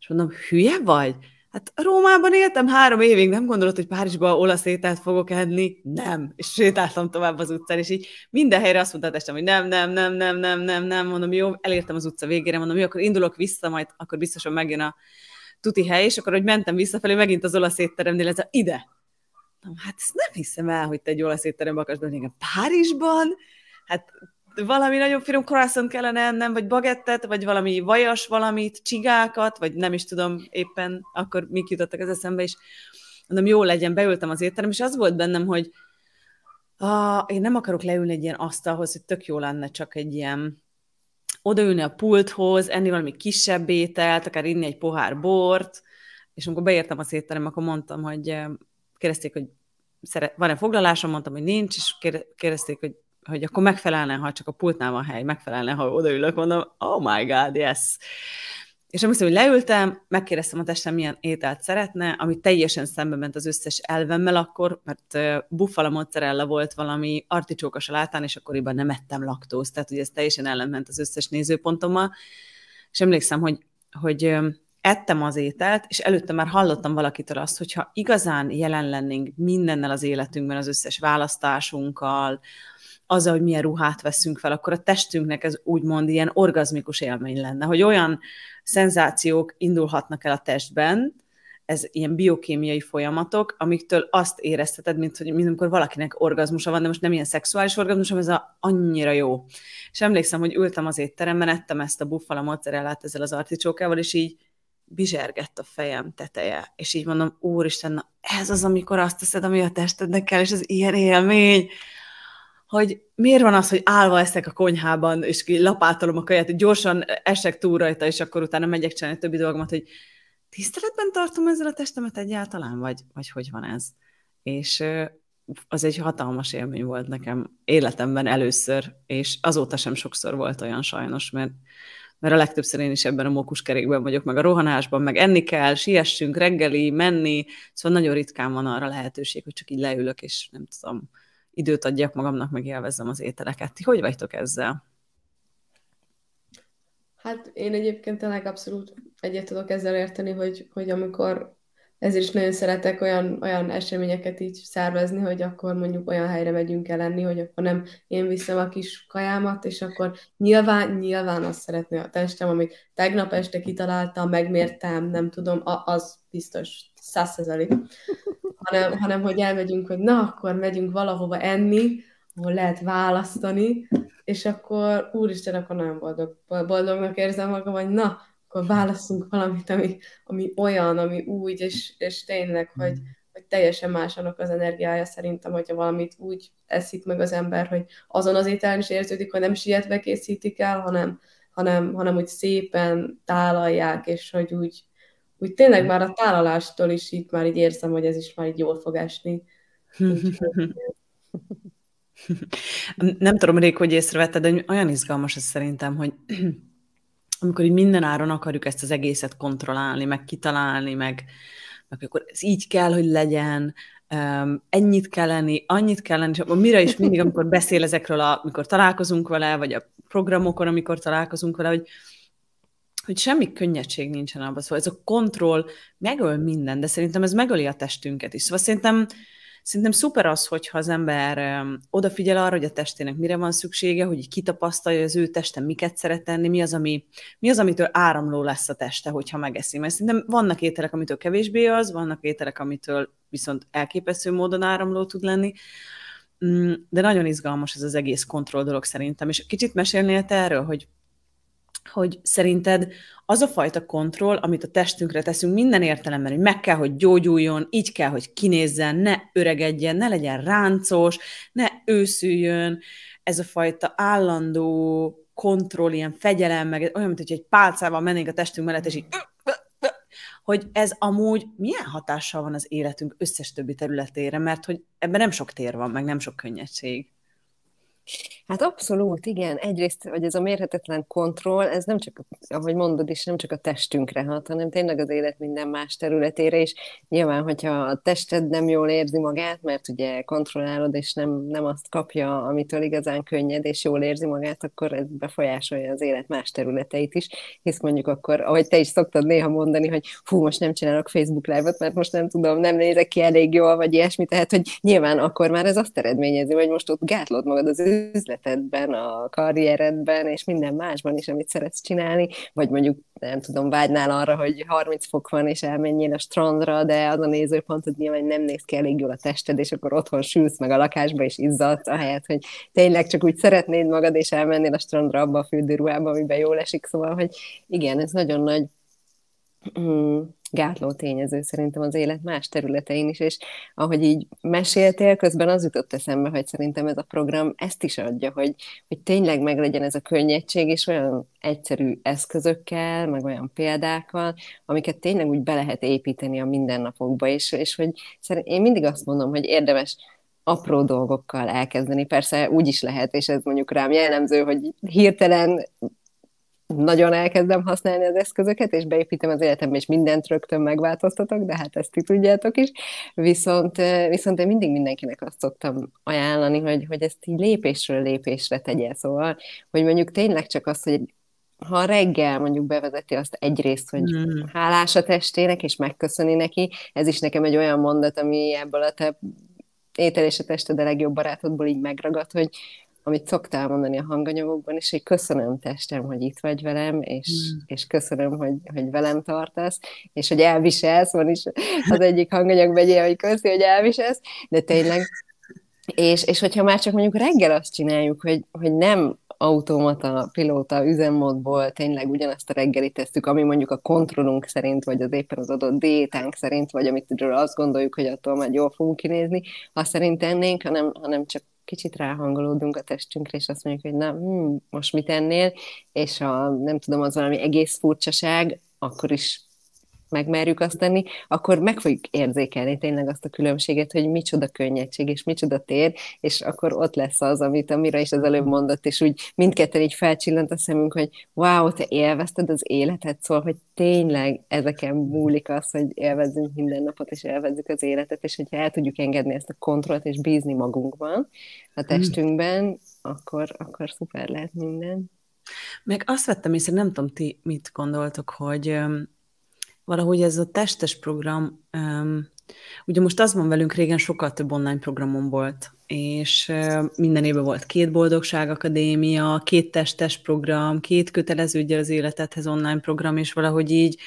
És mondom, hülye vagy? Hát Rómában éltem három évig, nem gondolod, hogy Párizsba olasz ételt fogok enni? Nem. És sétáltam tovább az utcán, és így minden helyre azt mondta testem, hogy nem, nem, nem, nem, nem, nem, nem, mondom, jó, elértem az utca végére, mondom, jó, akkor indulok vissza, majd akkor biztosan megjön a tuti hely, és akkor, hogy mentem visszafelé, megint az olasz étteremnél ez a ide. Na, hát ezt nem hiszem el, hogy te egy olasz étterembe akarsz benni, Párizsban? Hát valami nagyon finom croissant kellene ennem, vagy bagettet, vagy valami vajas valamit, csigákat, vagy nem is tudom éppen, akkor mik jutottak az eszembe, és mondom, jó legyen, beültem az étterem, és az volt bennem, hogy a, én nem akarok leülni egy ilyen asztalhoz, hogy tök jó lenne csak egy ilyen odaülni a pulthoz, enni valami kisebb ételt, akár inni egy pohár bort, és amikor beértem az étterem, akkor mondtam, hogy eh, kérdezték, hogy van-e foglalásom, mondtam, hogy nincs, és kérdezték, hogy hogy akkor megfelelne, ha csak a pultnál van hely, megfelelne, ha odaülök, mondom, oh my god, yes. És amikor hogy leültem, megkérdeztem a testem, milyen ételt szeretne, ami teljesen szembe ment az összes elvemmel akkor, mert buffala mozzarella volt valami articsók a salátán, és akkoriban nem ettem laktózt, tehát ugye ez teljesen ellenment az összes nézőpontommal. És emlékszem, hogy, hogy ettem az ételt, és előtte már hallottam valakitől azt, hogyha igazán jelen lennénk mindennel az életünkben, az összes választásunkkal, az, hogy milyen ruhát veszünk fel, akkor a testünknek ez úgymond ilyen orgazmikus élmény lenne, hogy olyan szenzációk indulhatnak el a testben, ez ilyen biokémiai folyamatok, amiktől azt érezteted, mint hogy mint amikor valakinek orgazmusa van, de most nem ilyen szexuális orgazmus, hanem ez a, annyira jó. És emlékszem, hogy ültem az étteremben, ettem ezt a buffala mozzarellát ezzel az articsókával, és így bizsergett a fejem teteje, és így mondom, úristen, na ez az, amikor azt teszed, ami a testednek kell, és ez ilyen élmény hogy miért van az, hogy állva eszek a konyhában, és lapátolom a kaját, hogy gyorsan esek túl rajta, és akkor utána megyek csinálni a többi dolgomat, hogy tiszteletben tartom ezzel a testemet egyáltalán, vagy, vagy hogy van ez? És az egy hatalmas élmény volt nekem életemben először, és azóta sem sokszor volt olyan sajnos, mert, mert a legtöbbször én is ebben a mókuskerékben vagyok, meg a rohanásban, meg enni kell, siessünk reggeli, menni, szóval nagyon ritkán van arra lehetőség, hogy csak így leülök, és nem tudom, időt adjak magamnak, meg élvezzem az ételeket. Ti hogy vagytok ezzel? Hát én egyébként tényleg abszolút egyet tudok ezzel érteni, hogy, hogy amikor ez is nagyon szeretek olyan, olyan eseményeket így szervezni, hogy akkor mondjuk olyan helyre megyünk el lenni, hogy akkor nem én viszem a kis kajámat, és akkor nyilván, nyilván azt szeretné a testem, amit tegnap este kitaláltam, megmértem, nem tudom, az biztos, százszerzelik hanem, hanem hogy elmegyünk, hogy na, akkor megyünk valahova enni, ahol lehet választani, és akkor úristen, akkor nagyon boldog, boldognak érzem magam, hogy na, akkor válaszunk valamit, ami, ami olyan, ami új, és, és tényleg, hogy, hmm. hogy teljesen más annak az energiája szerintem, hogyha valamit úgy eszik meg az ember, hogy azon az ételen is érződik, hogy nem sietve készítik el, hanem, hanem, hanem úgy szépen tálalják, és hogy úgy, úgy tényleg hm. már a tálalástól is itt már így érzem, hogy ez is már így jól fog esni. Nem tudom rég, hogy észrevetted, de olyan izgalmas ez szerintem, hogy amikor így minden áron akarjuk ezt az egészet kontrollálni, meg kitalálni, meg, meg akkor ez így kell, hogy legyen, um, ennyit kell lenni, annyit kell lenni, és akkor mire is mindig, amikor beszél ezekről, amikor találkozunk vele, vagy a programokon, amikor találkozunk vele, hogy hogy semmi könnyedség nincsen abban, szóval ez a kontroll megöl minden, de szerintem ez megöli a testünket is. Szóval szerintem, szerintem szuper az, hogyha az ember odafigyel arra, hogy a testének mire van szüksége, hogy kitapasztalja az ő testen, miket szeret tenni, mi az, ami, mi az, amitől áramló lesz a teste, hogyha megeszi. Mert szerintem vannak ételek, amitől kevésbé az, vannak ételek, amitől viszont elképesztő módon áramló tud lenni. Mm, de nagyon izgalmas ez az egész kontroll dolog szerintem. És kicsit mesélnél te erről, hogy hogy szerinted az a fajta kontroll, amit a testünkre teszünk minden értelemben, hogy meg kell, hogy gyógyuljon, így kell, hogy kinézzen, ne öregedjen, ne legyen ráncos, ne őszüljön, ez a fajta állandó kontroll, ilyen fegyelem, meg olyan, mint hogy egy pálcával mennénk a testünk mellett, és így hogy ez amúgy milyen hatással van az életünk összes többi területére, mert hogy ebben nem sok tér van, meg nem sok könnyedség. Hát abszolút, igen. Egyrészt, hogy ez a mérhetetlen kontroll, ez nem csak, ahogy mondod is, nem csak a testünkre hat, hanem tényleg az élet minden más területére is. Nyilván, hogyha a tested nem jól érzi magát, mert ugye kontrollálod, és nem, nem azt kapja, amitől igazán könnyed, és jól érzi magát, akkor ez befolyásolja az élet más területeit is, hisz mondjuk akkor, ahogy te is szoktad néha mondani, hogy fú, most nem csinálok Facebook live-ot, mert most nem tudom, nem nézek ki elég jól, vagy ilyesmi, tehát, hogy nyilván akkor már ez azt eredményezi, hogy most ott gátlod magad az üzletedben, a karrieredben, és minden másban is, amit szeretsz csinálni, vagy mondjuk nem tudom, vágynál arra, hogy 30 fok van, és elmenjél a strandra, de az a nézőpontod nyilván nem néz ki elég jól a tested, és akkor otthon sülsz meg a lakásba, és izzadsz, ahelyett, hogy tényleg csak úgy szeretnéd magad, és elmennél a strandra abba a fürdőruhába, amiben jól esik, szóval, hogy igen, ez nagyon nagy mm, gátló tényező szerintem az élet más területein is, és ahogy így meséltél, közben az jutott eszembe, hogy szerintem ez a program ezt is adja, hogy, hogy tényleg meglegyen ez a könnyedség, és olyan egyszerű eszközökkel, meg olyan példákkal, amiket tényleg úgy be lehet építeni a mindennapokba, és, és hogy szerint én mindig azt mondom, hogy érdemes apró dolgokkal elkezdeni. Persze úgy is lehet, és ez mondjuk rám jellemző, hogy hirtelen nagyon elkezdem használni az eszközöket, és beépítem az életembe, és mindent rögtön megváltoztatok, de hát ezt ti tudjátok is. Viszont, viszont én mindig mindenkinek azt szoktam ajánlani, hogy, hogy ezt így lépésről lépésre tegye. Szóval, hogy mondjuk tényleg csak az, hogy ha reggel mondjuk bevezeti azt egyrészt, hogy mm. hálás a testének, és megköszöni neki, ez is nekem egy olyan mondat, ami ebből a te étel és a tested a legjobb barátodból így megragad, hogy, amit szoktál mondani a hanganyagokban és hogy köszönöm testem, hogy itt vagy velem, és, mm. és köszönöm, hogy, hogy velem tartasz, és hogy elviselsz, van is az egyik hanganyag megyél, hogy köszi, hogy elviselsz, de tényleg, és, és hogyha már csak mondjuk reggel azt csináljuk, hogy, hogy nem automata, pilóta üzemmódból tényleg ugyanazt a reggelit tesszük, ami mondjuk a kontrollunk szerint, vagy az éppen az adott diétánk szerint, vagy amit azt gondoljuk, hogy attól már jól fogunk kinézni, ha szerint tennénk, hanem, hanem csak kicsit ráhangolódunk a testünkre, és azt mondjuk, hogy na, hm, most mit ennél, és a, nem tudom, az valami egész furcsaság, akkor is megmerjük azt tenni, akkor meg fogjuk érzékelni tényleg azt a különbséget, hogy micsoda könnyedség és micsoda tér, és akkor ott lesz az, amit amire is az előbb mondott, és úgy mindketten így felcsillant a szemünk, hogy wow, te élvezted az életet, szóval, hogy tényleg ezeken múlik az, hogy élvezzünk minden napot, és élvezzük az életet, és hogyha el tudjuk engedni ezt a kontrollt, és bízni magunkban, a hmm. testünkben, akkor, akkor szuper lehet minden. Meg azt vettem észre, nem tudom, ti mit gondoltok, hogy valahogy ez a testes program, um, ugye most az van velünk, régen sokkal több online programon volt, és um, minden évben volt két Boldogság Akadémia, két testes program, két kötelező ugye az életedhez online program, és valahogy így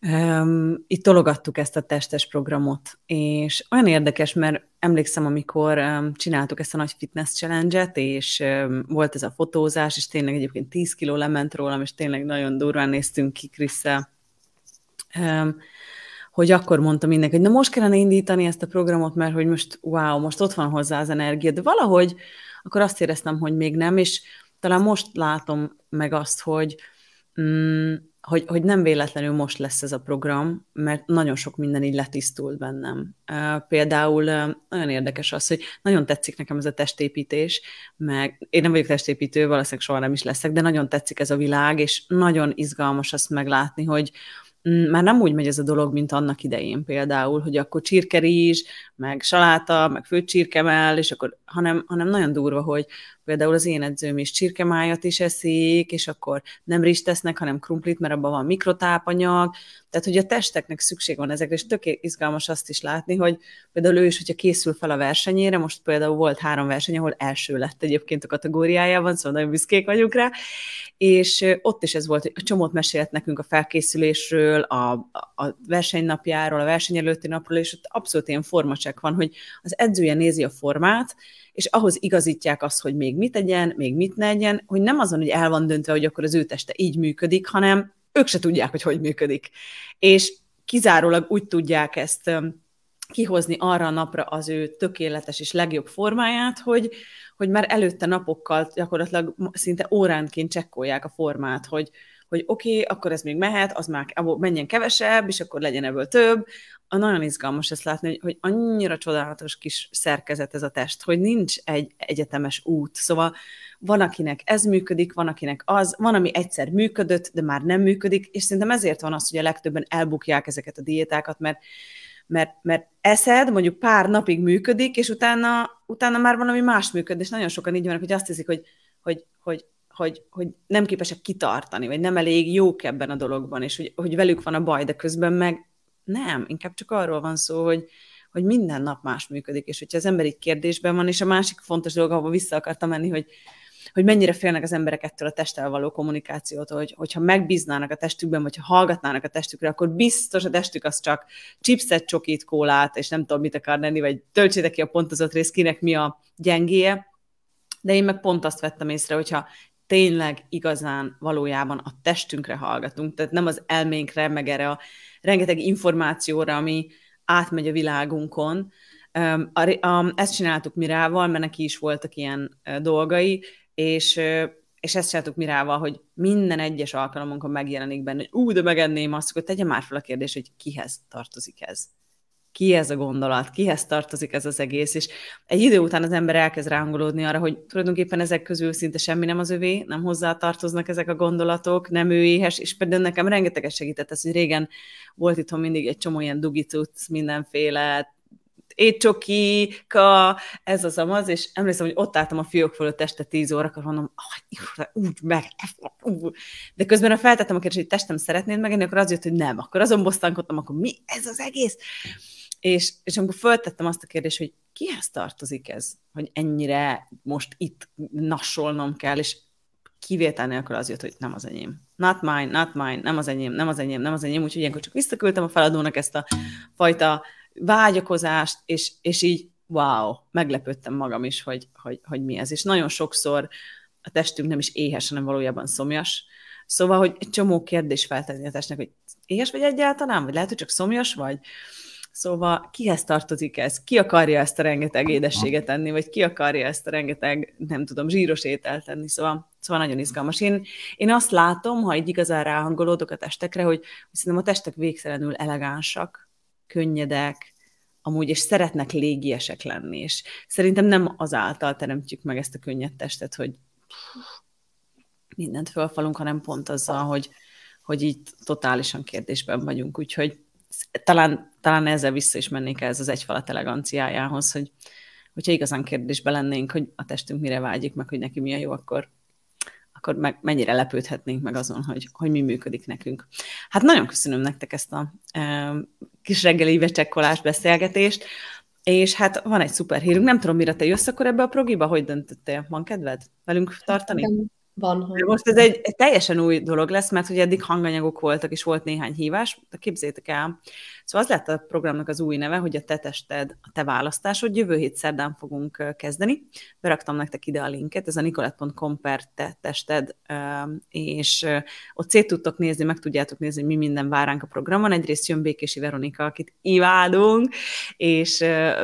um, itt tologattuk ezt a testes programot, és olyan érdekes, mert emlékszem, amikor um, csináltuk ezt a nagy fitness challenge-et, és um, volt ez a fotózás, és tényleg egyébként 10 kiló lement rólam, és tényleg nagyon durván néztünk ki Kriszel hogy akkor mondtam mindenki, hogy na most kellene indítani ezt a programot, mert hogy most wow, most ott van hozzá az energia, de valahogy akkor azt éreztem, hogy még nem, és talán most látom meg azt, hogy, mm, hogy, hogy nem véletlenül most lesz ez a program, mert nagyon sok minden így letisztult bennem. Például nagyon érdekes az, hogy nagyon tetszik nekem ez a testépítés, meg én nem vagyok testépítő, valószínűleg soha nem is leszek, de nagyon tetszik ez a világ, és nagyon izgalmas azt meglátni, hogy, Mm, már nem úgy megy ez a dolog, mint annak idején például, hogy akkor csirkerizs, meg saláta, meg főcsirkemel, és akkor, hanem, hanem nagyon durva, hogy például az én edzőm is csirkemájat is eszik, és akkor nem rizst tesznek, hanem krumplit, mert abban van mikrotápanyag, tehát hogy a testeknek szükség van ezekre, és tök izgalmas azt is látni, hogy például ő is, hogyha készül fel a versenyére, most például volt három verseny, ahol első lett egyébként a kategóriájában, szóval nagyon büszkék vagyunk rá, és ott is ez volt, hogy a csomót mesélt nekünk a felkészülésről, a, a versenynapjáról, a verseny előtti napról, és ott abszolút ilyen formacsek van, hogy az edzője nézi a formát, és ahhoz igazítják azt, hogy még mit tegyen, még mit ne egyen, hogy nem azon, hogy el van döntve, hogy akkor az ő teste így működik, hanem ők se tudják, hogy hogy működik. És kizárólag úgy tudják ezt kihozni arra a napra az ő tökéletes és legjobb formáját, hogy, hogy már előtte napokkal gyakorlatilag szinte óránként csekkolják a formát, hogy, hogy oké, okay, akkor ez még mehet, az már menjen kevesebb, és akkor legyen ebből több. A nagyon izgalmas ezt látni, hogy, hogy annyira csodálatos kis szerkezet ez a test, hogy nincs egy egyetemes út. Szóval van, akinek ez működik, van, akinek az, van, ami egyszer működött, de már nem működik, és szerintem ezért van az, hogy a legtöbben elbukják ezeket a diétákat, mert mert, mert eszed mondjuk pár napig működik, és utána, utána már valami más működik, és nagyon sokan így vannak, hogy azt hiszik, hogy, hogy, hogy hogy, hogy nem képesek kitartani, vagy nem elég jók ebben a dologban, és hogy, hogy velük van a baj, de közben meg nem, inkább csak arról van szó, hogy, hogy minden nap más működik, és hogyha az emberi kérdésben van, és a másik fontos dolog, ahol vissza akartam menni, hogy, hogy mennyire félnek az emberek ettől a testtel való kommunikációtól, hogy, hogyha megbíznának a testükben, vagy ha hallgatnának a testükre, akkor biztos a testük az csak chipset, csokit, kólát, és nem tudom, mit akar lenni, vagy töltsétek ki a pontozott rész, kinek mi a gyengéje, de én meg pont azt vettem észre, hogyha tényleg igazán valójában a testünkre hallgatunk, tehát nem az elménkre, meg erre a rengeteg információra, ami átmegy a világunkon. Ezt csináltuk Mirával, mert neki is voltak ilyen dolgai, és, és ezt csináltuk Mirával, hogy minden egyes alkalomunkon megjelenik benne, hogy ú, de megenném azt, hogy tegye már fel a kérdés, hogy kihez tartozik ez ki ez a gondolat, kihez tartozik ez az egész, és egy idő után az ember elkezd rángolódni arra, hogy tulajdonképpen ezek közül szinte semmi nem az övé, nem hozzá tartoznak ezek a gondolatok, nem ő éhes, és például nekem rengeteget segített ez, hogy régen volt itthon mindig egy csomó ilyen dugicuc, mindenféle étcsoki, ka, ez az amaz, és emlékszem, hogy ott álltam a fiók fölött este 10 órakor, mondom, úgy meg, ú. de közben a feltettem a kérdést, hogy testem szeretnéd megenni, akkor az jött, hogy nem, akkor azon bosztankodtam, akkor mi ez az egész? És, és amikor föltettem azt a kérdést, hogy kihez tartozik ez, hogy ennyire most itt nassolnom kell, és kivétel nélkül az jött, hogy nem az enyém. Not mine, not mine, nem az enyém, nem az enyém, nem az enyém, úgyhogy ilyenkor csak visszaküldtem a feladónak ezt a fajta vágyakozást, és, és így wow, meglepődtem magam is, hogy, hogy, hogy mi ez. És nagyon sokszor a testünk nem is éhes, hanem valójában szomjas. Szóval, hogy egy csomó kérdés feltenni a testnek, hogy éhes vagy egyáltalán, vagy lehet, hogy csak szomjas vagy. Szóval kihez tartozik ez? Ki akarja ezt a rengeteg édességet enni, vagy ki akarja ezt a rengeteg, nem tudom, zsíros ételt enni? Szóval, szóval nagyon izgalmas. Én, én azt látom, ha így igazán ráhangolódok a testekre, hogy, hogy szerintem a testek végtelenül elegánsak, könnyedek, amúgy, és szeretnek légiesek lenni, és szerintem nem azáltal teremtjük meg ezt a könnyed testet, hogy mindent fölfalunk, hanem pont azzal, hogy, hogy így totálisan kérdésben vagyunk, úgyhogy talán, talán ezzel vissza is mennék ez az egyfalat eleganciájához, hogy hogyha igazán kérdésben lennénk, hogy a testünk mire vágyik, meg hogy neki mi a jó, akkor, akkor meg mennyire lepődhetnénk meg azon, hogy, hogy mi működik nekünk. Hát nagyon köszönöm nektek ezt a e, kis reggeli becsekkolás beszélgetést, és hát van egy szuper hírünk, nem tudom, mire te jössz akkor ebbe a progiba, hogy döntöttél? Van kedved velünk tartani? van. Hogy... Most ez egy, egy teljesen új dolog lesz, mert ugye eddig hanganyagok voltak, és volt néhány hívás, de képzétek el. Szóval az lett a programnak az új neve, hogy a te tested, a te választásod. Jövő hét szerdán fogunk kezdeni. Beraktam nektek ide a linket, ez a nicolett.com per te tested, és ott szét tudtok nézni, meg tudjátok nézni, hogy mi minden vár ránk a programon. Egyrészt jön Békési Veronika, akit imádunk, és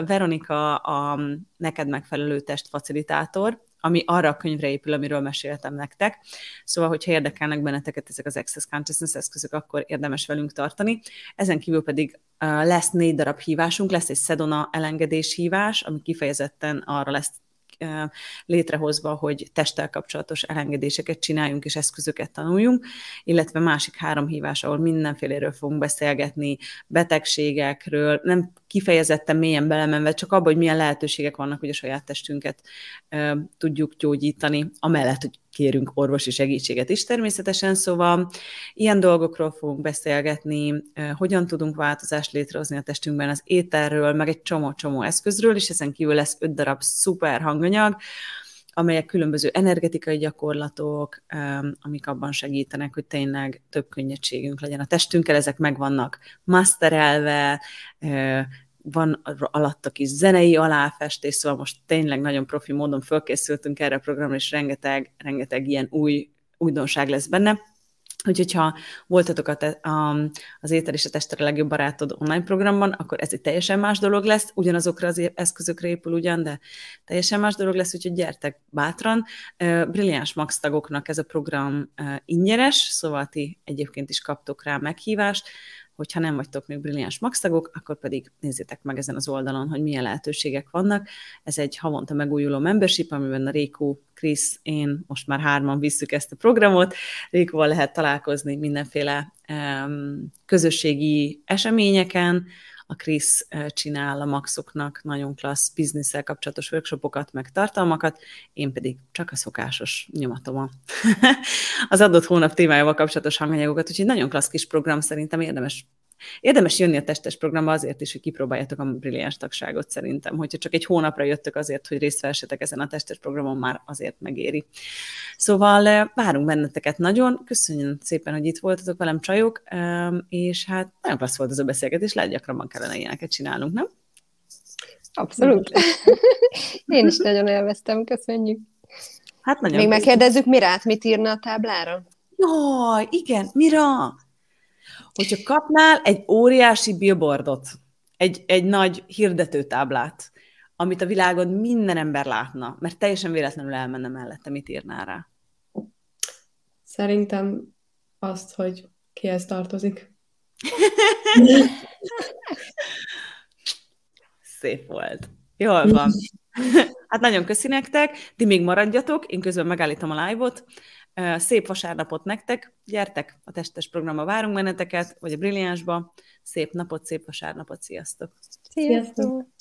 Veronika a neked megfelelő testfacilitátor, ami arra a könyvre épül, amiről meséltem nektek. Szóval, hogyha érdekelnek benneteket ezek az Access Consciousness eszközök, akkor érdemes velünk tartani. Ezen kívül pedig eh, lesz négy darab hívásunk, lesz egy Sedona elengedés hívás, ami kifejezetten arra lesz létrehozva, hogy testtel kapcsolatos elengedéseket csináljunk és eszközöket tanuljunk, illetve másik három hívás, ahol mindenféléről fogunk beszélgetni, betegségekről, nem kifejezetten mélyen belemenve, csak abban, hogy milyen lehetőségek vannak, hogy a saját testünket tudjuk gyógyítani, amellett, hogy kérünk orvosi segítséget is természetesen, szóval ilyen dolgokról fogunk beszélgetni, hogyan tudunk változást létrehozni a testünkben, az ételről, meg egy csomó-csomó eszközről, és ezen kívül lesz öt darab szuper hanganyag, amelyek különböző energetikai gyakorlatok, amik abban segítenek, hogy tényleg több könnyedségünk legyen a testünkkel, ezek megvannak masterelve, van alatta kis zenei aláfestés, szóval most tényleg nagyon profi módon fölkészültünk erre a programra, és rengeteg, rengeteg ilyen új újdonság lesz benne. Úgyhogy ha voltatok a te, a, az Étel és a Testre legjobb barátod online programban, akkor ez egy teljesen más dolog lesz, ugyanazokra az eszközökre épül ugyan, de teljesen más dolog lesz, úgyhogy gyertek bátran. Brilliáns Max tagoknak ez a program ingyenes, szóval ti egyébként is kaptok rá meghívást, hogyha nem vagytok még brilliáns magszagok, akkor pedig nézzétek meg ezen az oldalon, hogy milyen lehetőségek vannak. Ez egy havonta megújuló membership, amiben a Réku, Krisz, én, most már hárman visszük ezt a programot. Rékuval lehet találkozni mindenféle um, közösségi eseményeken, a Krisz csinál a Maxoknak nagyon klassz bizniszel kapcsolatos workshopokat, meg tartalmakat, én pedig csak a szokásos nyomatom az adott hónap témájával kapcsolatos hanganyagokat, úgyhogy nagyon klassz kis program, szerintem érdemes Érdemes jönni a testes programba azért is, hogy kipróbáljátok a brilliáns tagságot szerintem. Hogyha csak egy hónapra jöttök azért, hogy részt vehessetek ezen a testes programon, már azért megéri. Szóval eh, várunk benneteket nagyon. Köszönjük szépen, hogy itt voltatok velem, csajok, és hát nagyon klassz volt az a beszélgetés, lehet gyakrabban kellene ilyeneket csinálnunk, nem? Abszolút. Én is nagyon élveztem, köszönjük. Hát nagyon Még megkérdezzük Mirát, mit írna a táblára? Jaj, igen, Mira! hogyha kapnál egy óriási billboardot, egy, egy nagy hirdetőtáblát, amit a világon minden ember látna, mert teljesen véletlenül elmenne mellette, mit írnál rá? Szerintem azt, hogy kihez tartozik. Szép volt. Jól van. Hát nagyon köszi nektek, ti még maradjatok, én közben megállítom a live-ot. Szép vasárnapot nektek, gyertek, a testes programba várunk benneteket, vagy a Brilliánsba. Szép napot, szép vasárnapot, sziasztok! Sziasztok! sziasztok.